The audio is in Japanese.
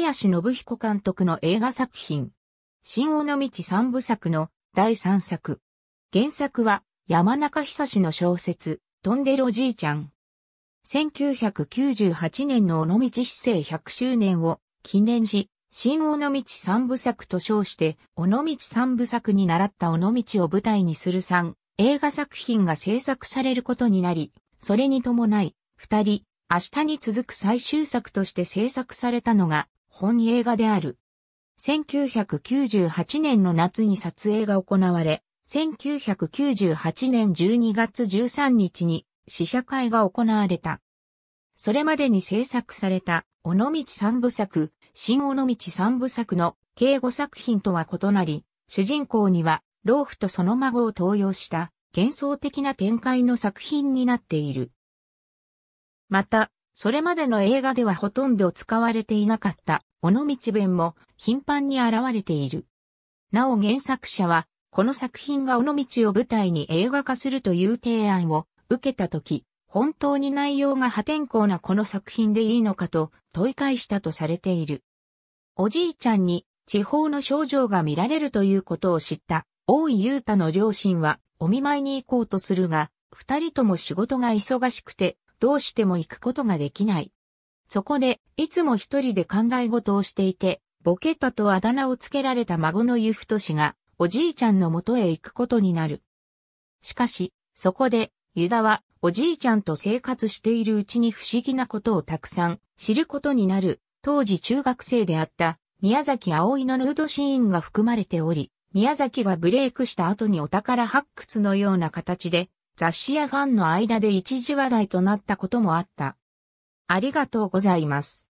林信彦監督の映画作品。新尾道三部作の第三作。原作は山中久の小説、とんでろじいちゃん。1998年の尾道市政100周年を記念し、新尾道三部作と称して、尾道三部作に習った尾道を舞台にする三映画作品が制作されることになり、それに伴い、二人、明日に続く最終作として制作されたのが、本映画である。1998年の夏に撮影が行われ、1998年12月13日に試写会が行われた。それまでに制作された、尾道三部作、新尾道三部作の敬語作品とは異なり、主人公には、老夫とその孫を登用した、幻想的な展開の作品になっている。また、それまでの映画ではほとんど使われていなかった、尾道弁も頻繁に現れている。なお原作者は、この作品が尾道を舞台に映画化するという提案を受けたとき、本当に内容が破天荒なこの作品でいいのかと問い返したとされている。おじいちゃんに地方の症状が見られるということを知った大井裕太の両親はお見舞いに行こうとするが、二人とも仕事が忙しくてどうしても行くことができない。そこで、いつも一人で考え事をしていて、ボケたとあだ名をつけられた孫のゆふとしが、おじいちゃんの元へ行くことになる。しかし、そこで、ユダは、おじいちゃんと生活しているうちに不思議なことをたくさん知ることになる、当時中学生であった宮崎葵のヌードシーンが含まれており、宮崎がブレイクした後にお宝発掘のような形で雑誌やファンの間で一時話題となったこともあった。ありがとうございます。